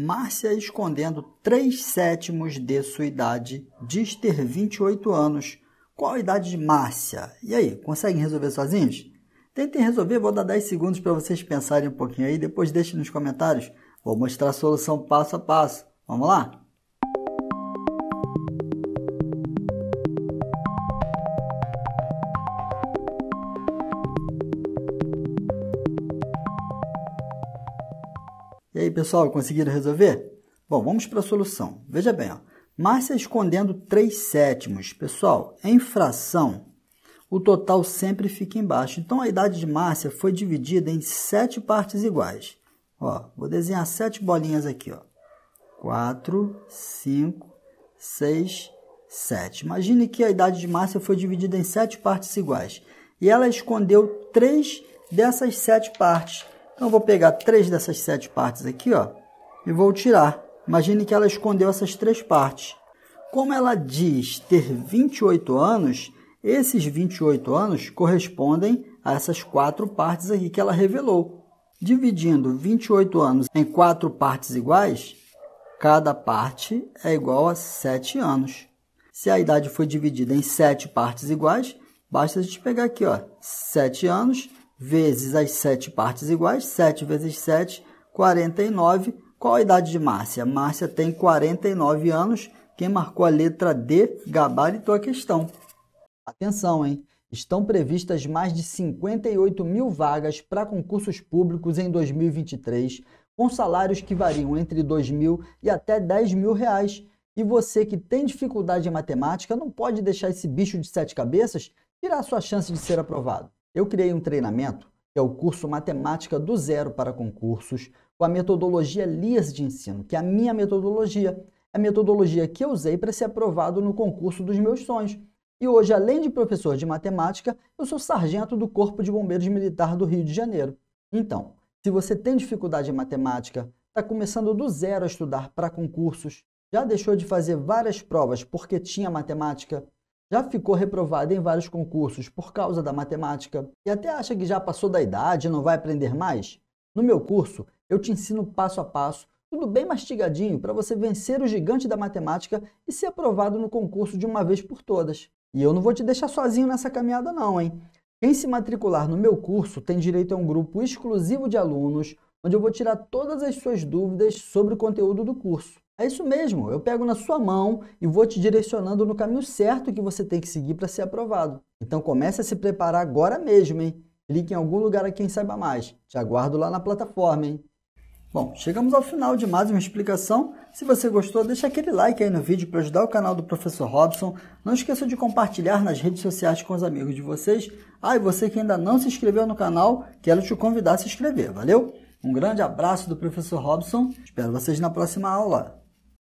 Márcia, escondendo 3 sétimos de sua idade, diz ter 28 anos. Qual a idade de Márcia? E aí, conseguem resolver sozinhos? Tentem resolver, vou dar 10 segundos para vocês pensarem um pouquinho aí, depois deixem nos comentários. Vou mostrar a solução passo a passo. Vamos lá? E aí, pessoal, conseguiram resolver? Bom, vamos para a solução. Veja bem, ó. Márcia escondendo 3 sétimos. Pessoal, em fração, o total sempre fica embaixo. Então, a idade de Márcia foi dividida em 7 partes iguais. Ó, vou desenhar 7 bolinhas aqui. 4, 5, 6, 7. Imagine que a idade de Márcia foi dividida em 7 partes iguais. E ela escondeu 3 dessas 7 partes. Então vou pegar três dessas sete partes aqui, ó, e vou tirar. Imagine que ela escondeu essas três partes. Como ela diz ter 28 anos, esses 28 anos correspondem a essas quatro partes aqui que ela revelou. Dividindo 28 anos em quatro partes iguais, cada parte é igual a 7 anos. Se a idade foi dividida em sete partes iguais, basta a gente pegar aqui, ó, 7 anos vezes as sete partes iguais, 7 vezes 7, 49. Qual a idade de Márcia? Márcia tem 49 anos. Quem marcou a letra D gabaritou a questão. Atenção, hein? Estão previstas mais de 58 mil vagas para concursos públicos em 2023, com salários que variam entre 2 mil e até 10 mil reais. E você que tem dificuldade em matemática não pode deixar esse bicho de sete cabeças tirar sua chance de ser aprovado. Eu criei um treinamento, que é o curso Matemática do Zero para Concursos, com a metodologia Lias de Ensino, que é a minha metodologia, é a metodologia que eu usei para ser aprovado no concurso dos meus sonhos. E hoje, além de professor de matemática, eu sou sargento do Corpo de Bombeiros Militar do Rio de Janeiro. Então, se você tem dificuldade em matemática, está começando do zero a estudar para concursos, já deixou de fazer várias provas porque tinha matemática, já ficou reprovado em vários concursos por causa da matemática e até acha que já passou da idade e não vai aprender mais? No meu curso, eu te ensino passo a passo, tudo bem mastigadinho, para você vencer o gigante da matemática e ser aprovado no concurso de uma vez por todas. E eu não vou te deixar sozinho nessa caminhada não, hein? Quem se matricular no meu curso tem direito a um grupo exclusivo de alunos onde eu vou tirar todas as suas dúvidas sobre o conteúdo do curso. É isso mesmo, eu pego na sua mão e vou te direcionando no caminho certo que você tem que seguir para ser aprovado. Então comece a se preparar agora mesmo, hein? Clique em algum lugar a quem saiba mais. Te aguardo lá na plataforma, hein? Bom, chegamos ao final de mais uma explicação. Se você gostou, deixa aquele like aí no vídeo para ajudar o canal do Professor Robson. Não esqueça de compartilhar nas redes sociais com os amigos de vocês. Ah, e você que ainda não se inscreveu no canal, quero te convidar a se inscrever, valeu? Um grande abraço do professor Robson. Espero vocês na próxima aula.